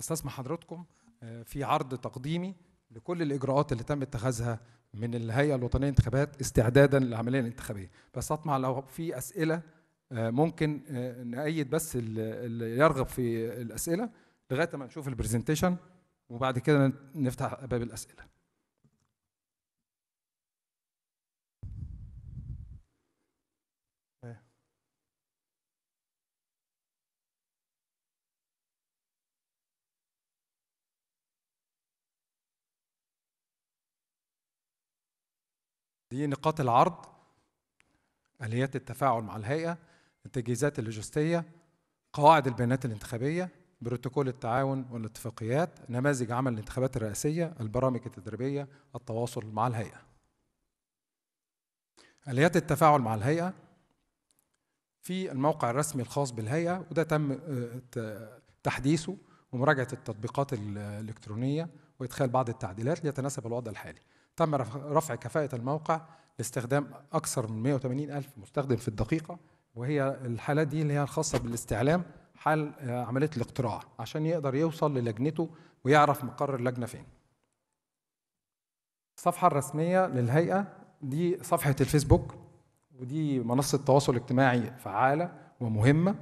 استسمح حضراتكم آه، في عرض تقديمي لكل الاجراءات اللي تم اتخاذها من الهيئه الوطنيه للانتخابات استعدادا للعمليه الانتخابيه بس اطمع لو في اسئله آه، ممكن آه، نأيد بس اللي يرغب في الاسئله لغايه ما نشوف البرزنتيشن وبعد كده نفتح باب الاسئله دي نقاط العرض آليات التفاعل مع الهيئة التجهيزات اللوجستية قواعد البيانات الانتخابية بروتوكول التعاون والاتفاقيات نماذج عمل الانتخابات الرئاسية البرامج التدريبية التواصل مع الهيئة آليات التفاعل مع الهيئة في الموقع الرسمي الخاص بالهيئة وده تم آه، تحديثه ومراجعة التطبيقات الإلكترونية وإدخال بعض التعديلات ليتناسب الوضع الحالي تم رفع كفاءة الموقع باستخدام أكثر من 180 ألف مستخدم في الدقيقة وهي الحالات دي اللي هي الخاصة بالاستعلام حال آه، عملية الاقتراع عشان يقدر يوصل للجنته ويعرف مقر اللجنة فين الصفحة الرسمية للهيئة دي صفحة الفيسبوك ودي منصة تواصل اجتماعي فعالة ومهمة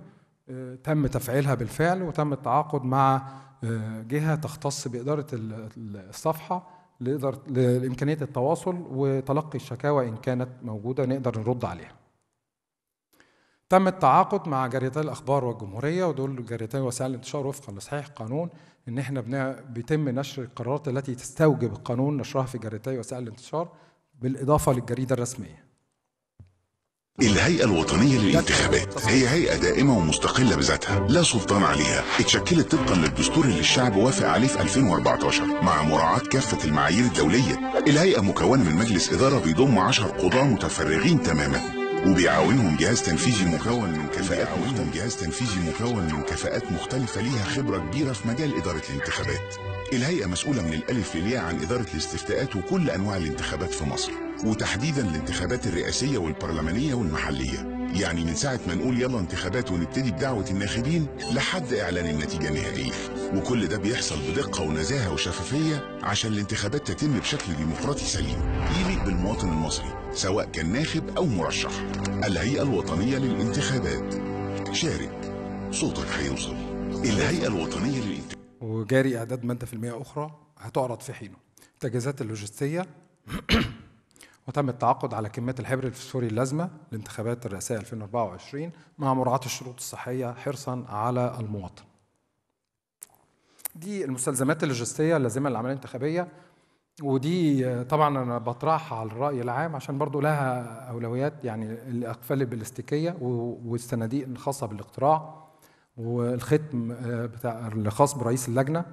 آه، تم تفعيلها بالفعل وتم التعاقد مع آه، جهة تختص بإدارة الصفحة لامكانيه التواصل وتلقي الشكاوى ان كانت موجوده نقدر نرد عليها. تم التعاقد مع جريتي الاخبار والجمهوريه ودول جريتي وسائل الانتشار وفقا لصحيح القانون ان احنا بيتم نشر القرارات التي تستوجب القانون نشرها في جريتي وسائل الانتشار بالاضافه للجريده الرسميه. الهيئة الوطنية للانتخابات هي هيئة دائمة ومستقلة بذاتها لا سلطان عليها اتشكلت طبقا للدستور اللي الشعب وافق عليه في 2014 مع مراعاة كافة المعايير الدولية الهيئة مكونة من مجلس إدارة بيضم 10 قضاة متفرغين تماما وبيعاونهم جهاز تنفيذي مكون من كفاءات وبيعاونهم جهاز تنفيذي مكون من كفاءات مختلفة ليها خبرة كبيرة في مجال إدارة الانتخابات الهيئة مسؤولة من الألف للياء عن إدارة الاستفتاءات وكل أنواع الانتخابات في مصر وتحديدا الانتخابات الرئاسية والبرلمانية والمحلية يعني من ساعة ما نقول يلا انتخابات ونبتدي بدعوة الناخبين لحد إعلان النتيجة النهائية وكل ده بيحصل بدقة ونزاهة وشفافية عشان الانتخابات تتم بشكل ديمقراطي سليم يليق بالمواطن المصري سواء كان ناخب أو مرشح الهيئة الوطنية للانتخابات شارك صوتك هيوصل الهيئة الوطنية للانتخابات وجاري إعداد مادة في المية أخرى هتعرض في حينه التجهيزات اللوجستية وتم التعاقد على كميات الحبر الفسفوري اللازمة لانتخابات الرئاسية 2024 مع مراعاة الشروط الصحية حرصا على المواطن. دي المستلزمات اللوجستية اللازمة للعملية الانتخابية ودي طبعا انا بطرحها على الراي العام عشان برضو لها اولويات يعني الاقفال البلاستيكيه والصناديق الخاصه بالاقتراع والختم آه، بتاع الخاص برئيس اللجنه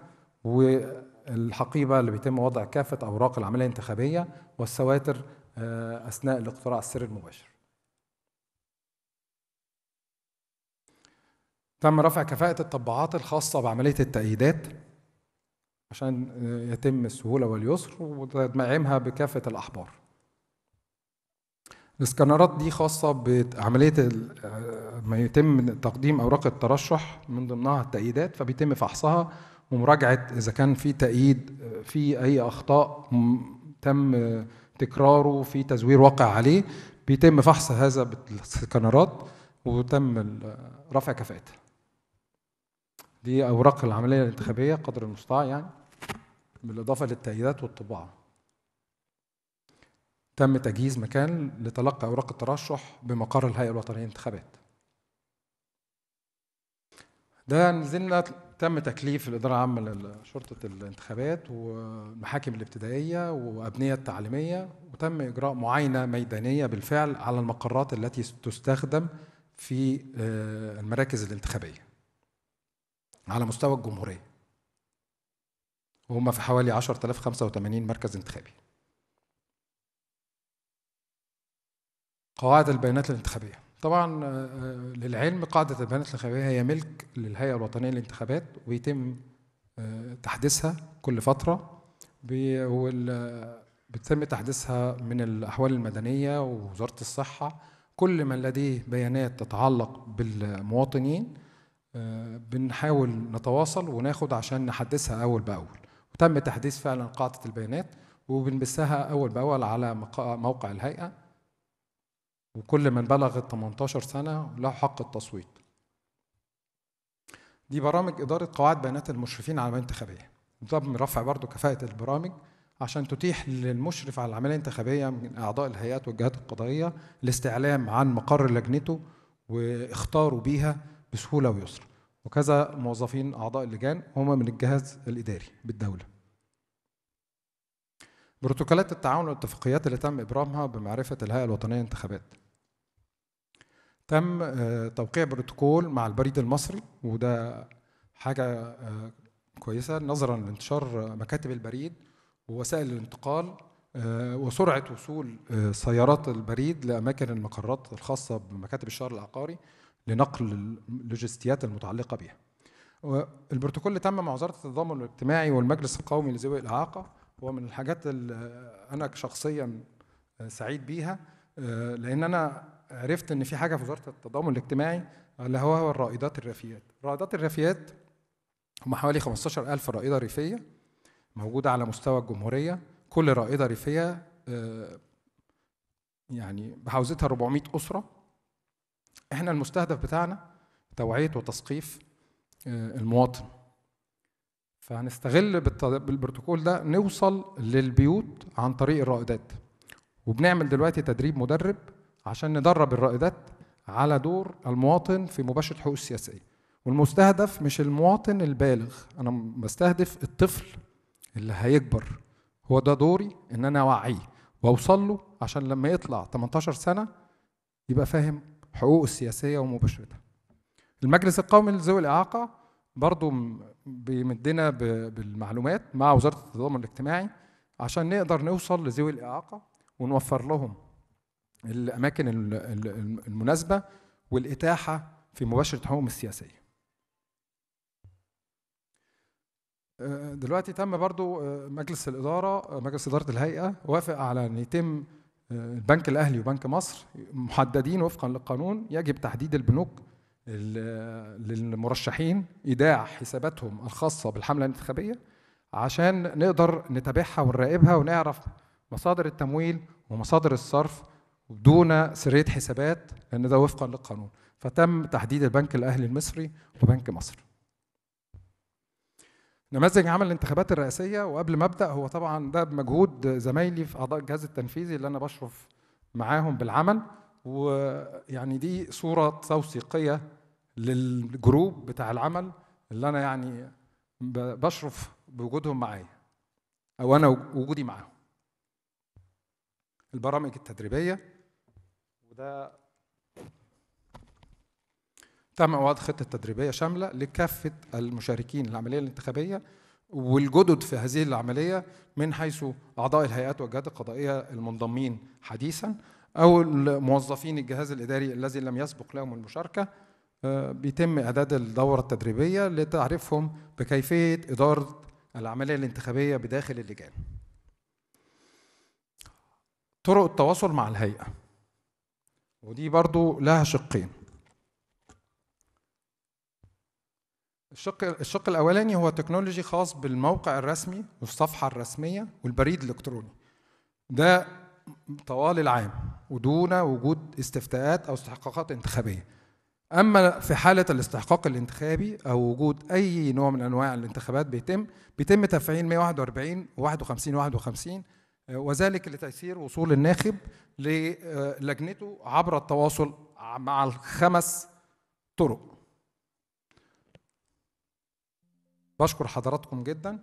والحقيبه اللي بيتم وضع كافه اوراق العمليه الانتخابيه والسواتر آه، أثناء الاقتراع السري المباشر تم رفع كفاءة الطباعات الخاصة بعملية التأييدات عشان يتم السهولة واليسر وتدمعيمها بكافة الأحبار الاسكانرات دي خاصة بعملية آه، ما يتم تقديم أوراق الترشح من ضمنها التأييدات فبيتم فحصها ومراجعة إذا كان في تأييد آه، في أي أخطاء تم تكراره في تزوير واقع عليه بيتم فحص هذا بالسكانرات وتم رفع كفاءتها دي اوراق العمليه الانتخابيه قدر المستطاع يعني بالاضافه للتأييدات والطباعه تم تجهيز مكان لتلقي اوراق الترشح بمقر الهيئه الوطنيه للانتخابات ده نزلنا تم تكليف الإدارة العامة لشرطة الانتخابات والمحاكم الابتدائية وأبنية التعليمية وتم إجراء معاينة ميدانية بالفعل على المقرات التي تستخدم في آه، المراكز الانتخابية على مستوى الجمهورية وهم في حوالي 10085 مركز انتخابي قواعد البيانات الانتخابية طبعا آه، آه، للعلم قاعدة البيانات الانتخابية هي ملك للهيئة الوطنية للانتخابات ويتم آه، تحديثها كل فترة بيتم تحديثها من الأحوال المدنية ووزارة الصحة كل من لديه بيانات تتعلق بالمواطنين بنحاول نتواصل وناخد عشان نحدثها أول بأول وتم تحديث فعلا قاعدة البيانات وبنبثها أول بأول على موقع الهيئة وكل من بلغ 18 سنة له حق التصويت دي برامج إدارة قواعد بيانات المشرفين على العملية الانتخابية طب رفع برضه كفاءة البرامج عشان تتيح للمشرف على العملية الانتخابية من أعضاء الهيئات والجهات القضائية الاستعلام عن مقر لجنته واختاره بيها بسهولة ويسر وكذا موظفين أعضاء اللجان هم من الجهاز الإداري بالدولة بروتوكولات التعاون والاتفاقيات اللي تم إبرامها بمعرفة الهيئة الوطنية للانتخابات تم آه، توقيع بروتوكول مع البريد المصري وده حاجة آه، كويسة نظرا لانتشار مكاتب البريد ووسائل الانتقال آه، وسرعة وصول سيارات البريد لأماكن المقرات الخاصة بمكاتب الشهر العقاري لنقل اللوجستيات المتعلقة بها البروتوكول اللي تم مع وزارة التضامن الاجتماعي والمجلس القومي لذوي الإعاقة هو من الحاجات اللي أنا شخصيا سعيد بيها لأن أنا عرفت ان في حاجه في وزاره التضامن الاجتماعي اللي هو, هو الرائدات الريفيات الرائدات الريفيات هم حوالي 15000 رائده ريفيه موجوده على مستوى الجمهوريه كل رائده ريفيه آه، يعني بحوزتها 400 اسره احنا المستهدف بتاعنا توعيه وتثقيف آه، المواطن فهنستغل بالبروتوكول ده نوصل للبيوت عن طريق الرائدات وبنعمل دلوقتي تدريب مدرب عشان ندرب الرائدات على دور المواطن في مباشره حقوقه السياسيه والمستهدف مش المواطن البالغ انا بستهدف الطفل اللي هيكبر هو ده دوري ان انا اوعيه واوصل له عشان لما يطلع 18 سنه يبقى فاهم حقوقه السياسيه ومباشرتها المجلس القومي لذوي الاعاقه برضه بيمدنا بالمعلومات مع وزاره التضامن الاجتماعي عشان نقدر نوصل لذوي الاعاقه ونوفر لهم الاماكن المناسبه والاتاحه في مباشره حقوقهم السياسيه آه، دلوقتي تم برضو آه، مجلس الإدارة آه، مجلس إدارة الهيئة وافق على أن يتم البنك الأهلي وبنك مصر محددين وفقا للقانون يجب تحديد البنوك للمرشحين إيداع حساباتهم الخاصة بالحملة الانتخابية عشان نقدر نتابعها ونراقبها ونعرف مصادر التمويل ومصادر الصرف دون سريه حسابات لان ده وفقا للقانون فتم تحديد البنك الاهلي المصري وبنك مصر نماذج عمل الانتخابات الرئاسيه وقبل ما ابدا هو طبعا ده بمجهود زمايلي في اعضاء الجهاز التنفيذي اللي انا بشرف معاهم بالعمل ويعني دي صوره توثيقيه للجروب بتاع العمل اللي انا يعني بشرف بوجودهم معايا او انا وجودي معاهم البرامج التدريبية وده تم وضع خطة تدريبية شاملة لكافة المشاركين العملية الانتخابية والجدد في هذه العملية من حيث أعضاء الهيئات والجهات القضائية المنضمين حديثا أو الموظفين الجهاز الإداري الذي لم يسبق لهم المشاركة آه، بيتم إعداد الدورة التدريبية لتعريفهم بكيفية إدارة العملية الانتخابية بداخل اللجان طرق التواصل مع الهيئة ودي برضو لها شقين الشق الشق الاولاني هو تكنولوجي خاص بالموقع الرسمي والصفحه الرسميه والبريد الالكتروني ده طوال العام ودون وجود استفتاءات او استحقاقات انتخابيه اما في حاله الاستحقاق الانتخابي او وجود اي نوع من انواع الانتخابات بيتم بيتم تفعيل 141 و 51 و 51 وذلك لتيسير وصول الناخب للجنته آه، عبر التواصل مع الخمس طرق بشكر حضراتكم جدا